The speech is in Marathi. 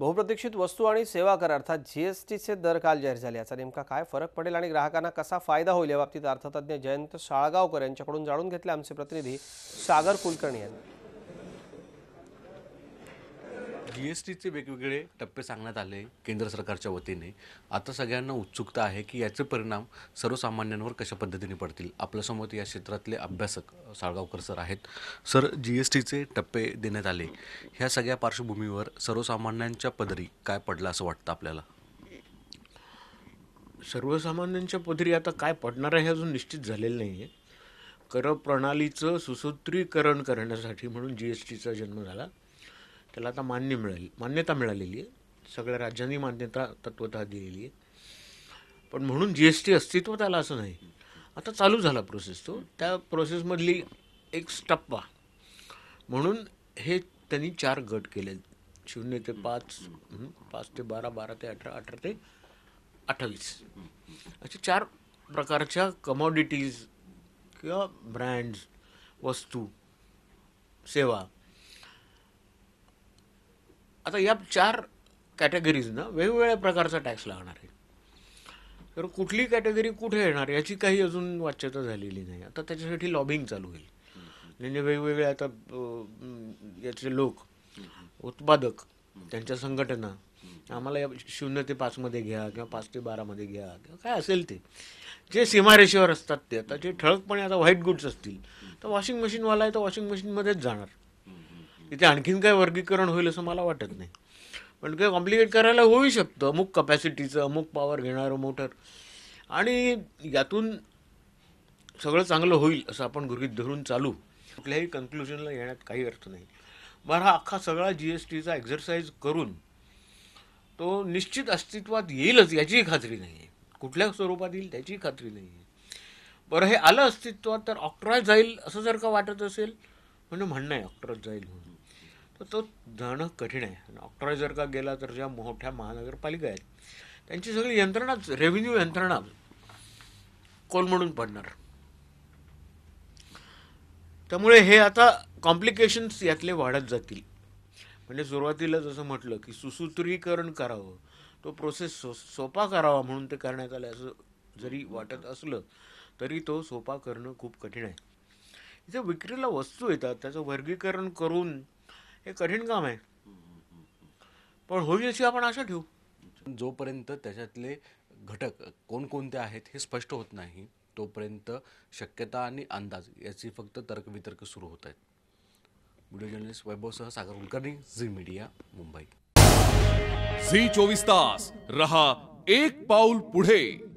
बहुप्रतीक्षित वस्तू आणि सेवा कर अर्थात जीएसटीचे दर काल जाहीर झाले याचा नेमका काय फरक पडेल आणि ग्राहकांना कसा फायदा होईल याबाबतीत अर्थतज्ञ जयंत साळगावकर यांच्याकडून जाणून घेतले आमचे प्रतिनिधी सागर कुलकर्णी यांनी जी एस टीचे वेगवेगळे टप्पे सांगण्यात आले केंद्र सरकारच्या वतीने आता सगळ्यांना उत्सुकता आहे की याचे परिणाम सर्वसामान्यांवर कशा पद्धतीने पडतील आपल्यासमोर या क्षेत्रातले अभ्यासक साळगावकर सर आहेत सर जी एस टीचे टप्पे देण्यात आले ह्या सगळ्या पार्श्वभूमीवर सर्वसामान्यांच्या पदरी काय पडलं असं वाटतं आपल्याला सर्वसामान्यांच्या पदरी आता काय पडणार आहे हे अजून निश्चित झालेलं नाही आहे करप्रणालीचं सुसूत्रीकरण करण्यासाठी म्हणून जी एस टीचा जन्म झाला त्याला आता मान्य मिळाली मान्यता मिळालेली आहे सगळ्या राज्यांनी मान्यता तत्वत दिलेली आहे पण म्हणून जी एस टी अस्तित्वात आला असं नाही आता चालू झाला प्रोसेस तो त्या प्रोसेसमधली एक स्टप्पा म्हणून हे त्यांनी चार गट केले शून्य ते पाच पाच ते बारा बारा ते अठरा अठरा ते अठ्ठावीस असे चार प्रकारच्या कमॉडिटीज किंवा ब्रँड्स वस्तू सेवा आता या चार कॅटेगरीजनं वेगवेगळ्या प्रकारचा टॅक्स लागणार आहे तर कुठली कॅटेगरी कुठे येणार याची काही अजून वाच्यता झालेली नाही आता त्याच्यासाठी लॉबिंग चालू होईल म्हणजे वेगवेगळे आता याचे लोक उत्पादक त्यांच्या संघटना आम्हाला या शून्य ते पाचमध्ये घ्या किंवा पाच ते बारामध्ये घ्या किंवा काय असेल ते जे सीमारेषेवर असतात ते आता जे ठळकपणे आता व्हाईट गुड्स असतील तर वॉशिंग मशीनवाला आहे तर वॉशिंग मशीनमध्येच जाणार तिथे आणखीन काय वर्गीकरण होईल असं मला वाटत नाही पण काय कॉम्प्लिकेट करायला होऊ शकतं अमुक कपॅसिटीचं अमुक पॉवर घेणारं मोटर आणि यातून सगळं चांगलं होईल असं आपण गृहीत धरून चालू कुठल्याही कन्क्ल्युजनला येण्यात काही अर्थ नाही मग हा अख्खा सगळा जी एस टीचा एक्झरसाईज करून तो निश्चित अस्तित्वात येईलच याचीही खात्री नाही आहे कुठल्या स्वरूपात येईल त्याचीही खात्री नाही आहे बरं हे आलं अस्तित्वात तर ऑक्ट्रॉय जाईल असं जर का वाटत असेल म्हणजे म्हणणं आहे ऑक्ट्रॉय जाईल म्हणून तर तो जाणं कठीण आहे डॉक्टर जर का गेला तर ज्या मोठ्या महानगरपालिका आहेत त्यांची सगळी यंत्रणाच रेव्हेन्यू यंत्रणा म्हणून पडणार त्यामुळे हे आता कॉम्प्लिकेशन्स यातले वाढत जातील म्हणजे सुरुवातीला जसं म्हटलं की सुसूत्रीकरण करावं तो प्रोसेस सो सोपा करावा म्हणून ते करण्यात आलं असं जरी वाटत असलं तरी तो सोपा करणं खूप कठीण आहे इथे विक्रीला वस्तू येतात त्याचं वर्गीकरण करून हे कठीण काम आहे पण होईल अशी आपण आशा ठेवू जोपर्यंत त्याच्यातले घटक कोणकोणते आहेत हे स्पष्ट होत नाही तोपर्यंत शक्यता आणि अंदाज याची फक्त तर्कवितर्क सुरू होत आहेत व्हिडिओ जर्नलिस्ट सह सागर कुलकर्णी झी मीडिया मुंबई झी चोवीस तास रहा एक पाऊल पुढे